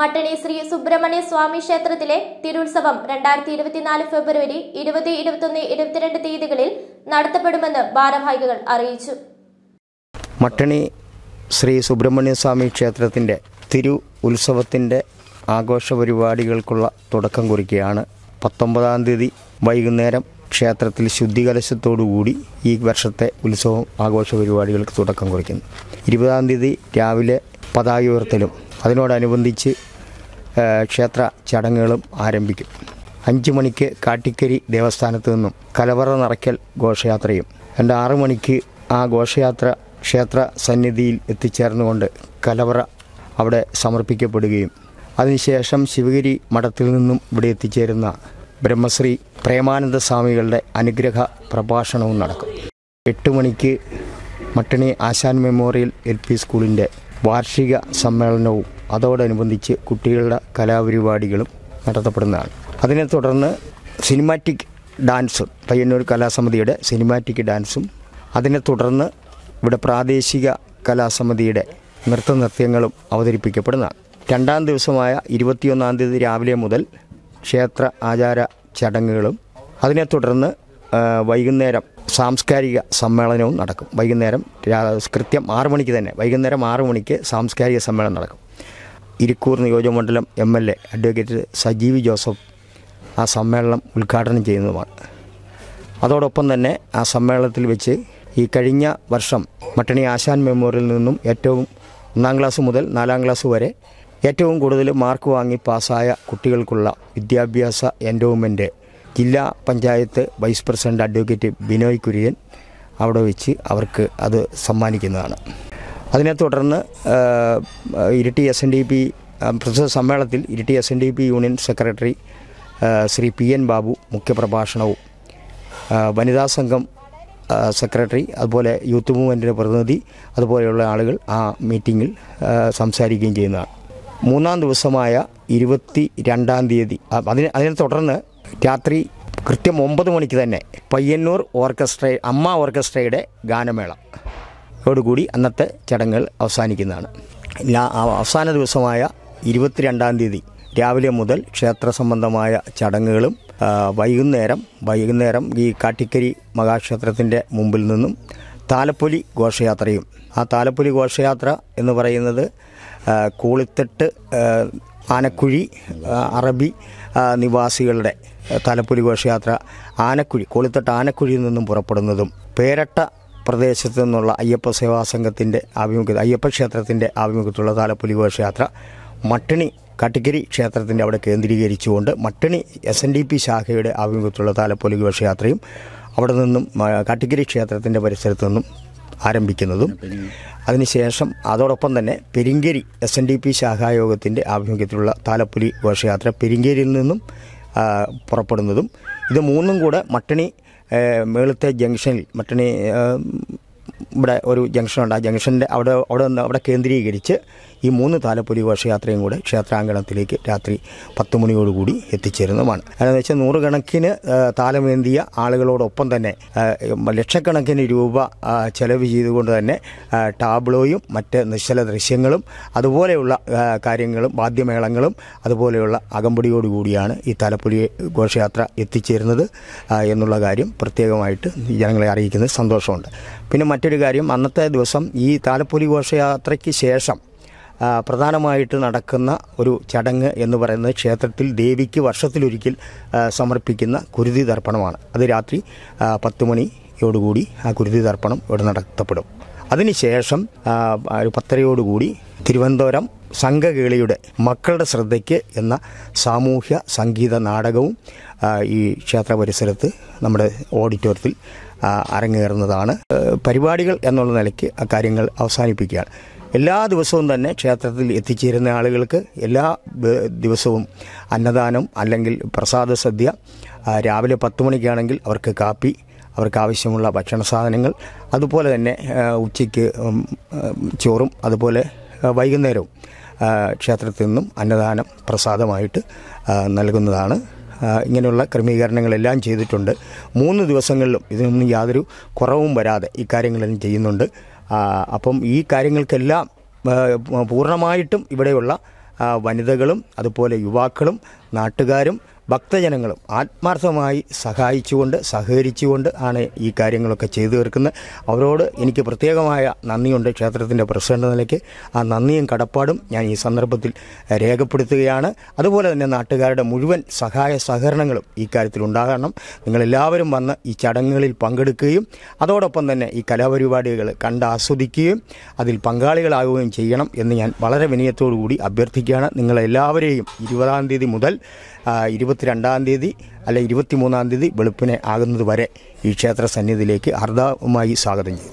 മട്ടണി ശ്രീ സുബ്രഹ്മണ്യ സ്വാമി ക്ഷേത്രത്തിലെ തിരുത്സവം രണ്ടായിരത്തി ഇരുപത്തിനാല് ഫെബ്രുവരി ഇരുപത് ഇരുപത്തൊന്ന് ഇരുപത്തിരണ്ട് തീയതികളിൽ നടത്തപ്പെടുമെന്ന് ഭാരവാഹികൾ അറിയിച്ചു മട്ടണി ശ്രീ സുബ്രഹ്മണ്യ സ്വാമി ക്ഷേത്രത്തിൻ്റെ തിരു ഉത്സവത്തിൻ്റെ ആഘോഷ പരിപാടികൾക്കുള്ള തുടക്കം കുറിക്കുകയാണ് പത്തൊമ്പതാം തീയതി വൈകുന്നേരം ക്ഷേത്രത്തിൽ ശുദ്ധികലശത്തോടുകൂടി ഈ വർഷത്തെ ഉത്സവം ആഘോഷ പരിപാടികൾക്ക് തുടക്കം കുറിക്കുന്നു ഇരുപതാം തീയതി രാവിലെ പതാക ഉയർത്തലും അതിനോടനുബന്ധിച്ച് ക്ഷേത്ര ചടങ്ങുകളും ആരംഭിക്കും അഞ്ച് മണിക്ക് കാട്ടിക്കരി ദേവസ്ഥാനത്ത് നിന്നും കലവറ നിറയ്ക്കൽ ഘോഷയാത്രയും രണ്ട് ആറു മണിക്ക് ആ ഘോഷയാത്ര ക്ഷേത്ര സന്നിധിയിൽ എത്തിച്ചേർന്നുകൊണ്ട് കലവറ അവിടെ സമർപ്പിക്കപ്പെടുകയും അതിനുശേഷം ശിവഗിരി മഠത്തിൽ നിന്നും ഇവിടെ എത്തിച്ചേരുന്ന ബ്രഹ്മശ്രീ പ്രേമാനന്ദ സ്വാമികളുടെ അനുഗ്രഹ പ്രഭാഷണവും നടക്കും എട്ട് മണിക്ക് Mattani Asan memorial L P സ്കൂളിൻ്റെ വാർഷിക സമ്മേളനവും അതോടനുബന്ധിച്ച് കുട്ടികളുടെ കലാപരിപാടികളും നടത്തപ്പെടുന്നതാണ് അതിനെ തുടർന്ന് സിനിമാറ്റിക് ഡാൻസ് പയ്യന്നൂർ കലാസമിതിയുടെ സിനിമാറ്റിക് ഡാൻസും അതിനെ തുടർന്ന് ഇവിടെ പ്രാദേശിക കലാസമിതിയുടെ നൃത്തനൃത്യങ്ങളും അവതരിപ്പിക്കപ്പെടുന്നതാണ് രണ്ടാം ദിവസമായ ഇരുപത്തിയൊന്നാം തീയതി രാവിലെ മുതൽ ക്ഷേത്ര ആചാര ചടങ്ങുകളും അതിനെ തുടർന്ന് വൈകുന്നേരം സാംസ്കാരിക സമ്മേളനവും നടക്കും വൈകുന്നേരം കൃത്യം ആറു മണിക്ക് തന്നെ വൈകുന്നേരം ആറു മണിക്ക് സാംസ്കാരിക സമ്മേളനം നടക്കും ഇരിക്കൂർ നിയോജകമണ്ഡലം M L A advocate Sajeev Joseph ആ സമ്മേളനം ഉദ്ഘാടനം ചെയ്യുന്നതുമാണ് അതോടൊപ്പം തന്നെ ആ സമ്മേളനത്തിൽ വെച്ച് ഈ കഴിഞ്ഞ വർഷം മട്ടണി ആശാൻ മെമ്മോറിയൽ നിന്നും ഏറ്റവും ഒന്നാം ക്ലാസ് മുതൽ നാലാം ക്ലാസ് വരെ ഏറ്റവും കൂടുതൽ മാർക്ക് വാങ്ങി പാസ്സായ കുട്ടികൾക്കുള്ള വിദ്യാഭ്യാസ എൻഡോവ്മെൻറ്റ് ജില്ലാ panchayat vice president advocate Binoy Kurian അവിടെ വെച്ച് അവർക്ക് അത് സമ്മാനിക്കുന്നതാണ് അതിനെ തുടർന്ന് Iritty S N D P പ്രസിദ്ധ സമ്മേളനത്തിൽ Iritty S N D P union secretary Shri P N Babu മുഖ്യപ്രഭാഷണവും വനിതാ സംഘം സെക്രട്ടറി അതുപോലെ യൂത്ത് മൂവ്മെൻറ്റിൻ്റെ പ്രതിനിധി അതുപോലെയുള്ള ആളുകൾ ആ മീറ്റിങ്ങിൽ സംസാരിക്കുകയും ചെയ്യുന്നതാണ് മൂന്നാം ദിവസമായ ഇരുപത്തി രണ്ടാം തീയതി അതിനെ അതിനെ തുടർന്ന് രാത്രി കൃത്യം ഒമ്പത് മണിക്ക് തന്നെ പയ്യന്നൂർ ഓർക്കസ്ട്ര അമ്മ ഓർക്കസ്ട്രയുടെ ഗാനമേള ോടുകൂടി അന്നത്തെ ചടങ്ങുകൾ അവസാനിക്കുന്നതാണ് അവസാന ദിവസമായ ഇരുപത്തിരണ്ടാം തീയതി രാവിലെ മുതൽ ക്ഷേത്ര സംബന്ധമായ ചടങ്ങുകളും വൈകുന്നേരം വൈകുന്നേരം ഈ കാട്ടിക്കരി മഹാക്ഷേത്രത്തിൻ്റെ മുമ്പിൽ നിന്നും താലപ്പൊലി ഘോഷയാത്രയും ആ താലപ്പൊലി ഘോഷയാത്ര എന്ന് പറയുന്നത് കൂളിത്തട്ട് ആനക്കുഴി അറബി നിവാസികളുടെ തലപ്പുലി ഘോഷയാത്ര ആനക്കുഴി കൂളിത്തട്ട് ആനക്കുഴിയിൽ നിന്നും പുറപ്പെടുന്നതും പേരട്ട പ്രദേശത്തു നിന്നുള്ള അയ്യപ്പ സേവാ സംഘത്തിൻ്റെ ആഭിമുഖ്യത അയ്യപ്പ ക്ഷേത്രത്തിൻ്റെ ആഭിമുഖ്യത്തിലുള്ള താലപ്പൊലി ഘോഷയാത്ര മട്ടണി കട്ടിക്കരി ക്ഷേത്രത്തിൻ്റെ അവിടെ കേന്ദ്രീകരിച്ചുകൊണ്ട് Mattani S N D P ശാഖയുടെ ആഭിമുഖ്യത്തിലുള്ള താലപ്പൊലി ഘോഷയാത്രയും അവിടെ നിന്നും കാട്ടിക്കരി ക്ഷേത്രത്തിൻ്റെ പരിസരത്തു നിന്നും ആരംഭിക്കുന്നതും അതിനുശേഷം അതോടൊപ്പം തന്നെ Peringeri S N D P ശാഖായോഗത്തിൻ്റെ ആഭിമുഖ്യത്തിലുള്ള താലപ്പൊലി ഘോഷയാത്ര പെരിങ്കേരിയിൽ നിന്നും പുറപ്പെടുന്നതും ഇത് മൂന്നും കൂടെ മട്ടണി മേളത്തെ ജംഗ്ഷനിൽ മട്ടണി ഇവിടെ ഒരു ജംഗ്ഷനുണ്ട് ആ ജംഗ്ഷൻ്റെ അവിടെ അവിടെ നിന്ന് അവിടെ കേന്ദ്രീകരിച്ച് ഈ മൂന്ന് താലപ്പൊലി ഘോഷയാത്രയും കൂടെ ക്ഷേത്രാങ്കണത്തിലേക്ക് രാത്രി പത്ത് മണിയോടുകൂടി എത്തിച്ചേരുന്നതുമാണ് അതെന്ന് വെച്ചാൽ നൂറുകണക്കിന് താലമേന്തിയ ആളുകളോടൊപ്പം തന്നെ ലക്ഷക്കണക്കിന് രൂപ ചെലവ് ചെയ്തുകൊണ്ട് തന്നെ ടാബ്ലോയും മറ്റ് നിശ്ചല ദൃശ്യങ്ങളും അതുപോലെയുള്ള കാര്യങ്ങളും വാദ്യമേളങ്ങളും അതുപോലെയുള്ള അകമ്പടിയോടുകൂടിയാണ് ഈ താലപ്പൊലി ഘോഷയാത്ര എത്തിച്ചേരുന്നത് എന്നുള്ള കാര്യം പ്രത്യേകമായിട്ട് ജനങ്ങളെ അറിയിക്കുന്നത് സന്തോഷമുണ്ട് പിന്നെ മറ്റൊരു കാര്യം അന്നത്തെ ദിവസം ഈ താലപ്പൊലി ഘോഷയാത്രയ്ക്ക് ശേഷം പ്രധാനമായിട്ട് നടക്കുന്ന ഒരു ചടങ്ങ് എന്ന് പറയുന്നത് ക്ഷേത്രത്തിൽ ദേവിക്ക് വർഷത്തിലൊരിക്കൽ സമർപ്പിക്കുന്ന കുരുതി തർപ്പണമാണ് അത് രാത്രി പത്ത് മണിയോടുകൂടി ആ കുരുതി തർപ്പണം ഇവിടെ നടത്തപ്പെടും അതിനുശേഷം ഒരു പത്തരയോടുകൂടി തിരുവനന്തപുരം സംഘകേളിയുടെ മക്കളുടെ ശ്രദ്ധയ്ക്ക് എന്ന സാമൂഹ്യ സംഗീത നാടകവും ഈ ക്ഷേത്ര പരിസരത്ത് നമ്മുടെ ഓഡിറ്റോറിയത്തിൽ അരങ്ങേറുന്നതാണ് പരിപാടികൾ എന്നുള്ള നിലയ്ക്ക് അക്കാര്യങ്ങൾ അവസാനിപ്പിക്കുകയാണ് എല്ലാ ദിവസവും തന്നെ ക്ഷേത്രത്തിൽ എത്തിച്ചേരുന്ന ആളുകൾക്ക് എല്ലാ ദിവസവും അന്നദാനം അല്ലെങ്കിൽ പ്രസാദ സദ്യ രാവിലെ പത്ത് മണിക്കാണെങ്കിൽ അവർക്ക് കാപ്പി അവർക്ക് ആവശ്യമുള്ള ഭക്ഷണ സാധനങ്ങൾ അതുപോലെ തന്നെ ഉച്ചയ്ക്ക് ചോറും അതുപോലെ വൈകുന്നേരവും ക്ഷേത്രത്തിൽ നിന്നും അന്നദാനം പ്രസാദമായിട്ട് നൽകുന്നതാണ് ഇങ്ങനെയുള്ള ക്രമീകരണങ്ങളെല്ലാം ചെയ്തിട്ടുണ്ട് മൂന്ന് ദിവസങ്ങളിലും ഇതിനൊന്നും യാതൊരു കുറവും വരാതെ ഇക്കാര്യങ്ങളെല്ലാം ചെയ്യുന്നുണ്ട് അപ്പം ഈ കാര്യങ്ങൾക്കെല്ലാം പൂർണ്ണമായിട്ടും ഇവിടെയുള്ള വനിതകളും അതുപോലെ യുവാക്കളും നാട്ടുകാരും ഭക്തജനങ്ങളും ആത്മാർത്ഥമായി സഹായിച്ചുകൊണ്ട് സഹകരിച്ചുകൊണ്ട് ആണ് ഈ കാര്യങ്ങളൊക്കെ ചെയ്തു തീർക്കുന്നത് അവരോട് എനിക്ക് പ്രത്യേകമായ നന്ദിയുണ്ട് ക്ഷേത്രത്തിൻ്റെ പ്രസിഡന്റ് നിലയ്ക്ക് ആ നന്ദിയും കടപ്പാടും ഞാൻ ഈ സന്ദർഭത്തിൽ രേഖപ്പെടുത്തുകയാണ് അതുപോലെ തന്നെ നാട്ടുകാരുടെ മുഴുവൻ സഹായ സഹകരണങ്ങളും ഈ കാര്യത്തിൽ ഉണ്ടാകണം നിങ്ങളെല്ലാവരും വന്ന് ഈ ചടങ്ങുകളിൽ പങ്കെടുക്കുകയും അതോടൊപ്പം തന്നെ ഈ കലാപരിപാടികൾ കണ്ട് ആസ്വദിക്കുകയും അതിൽ പങ്കാളികളാകുകയും ചെയ്യണം എന്ന് ഞാൻ വളരെ വിനയത്തോടു കൂടി അഭ്യർത്ഥിക്കുകയാണ് നിങ്ങളെല്ലാവരെയും ഇരുപതാം തീയതി മുതൽ ഇരുപത്തി ഇരുപത്തി രണ്ടാം തീയതി അല്ലെ മൂന്നാം തീയതി വെളുപ്പിനെ ആകുന്നത് വരെ ഈ ക്ഷേത്ര സന്നിധിയിലേക്ക് അർദ്ധവുമായി സ്വാഗതം ചെയ്യും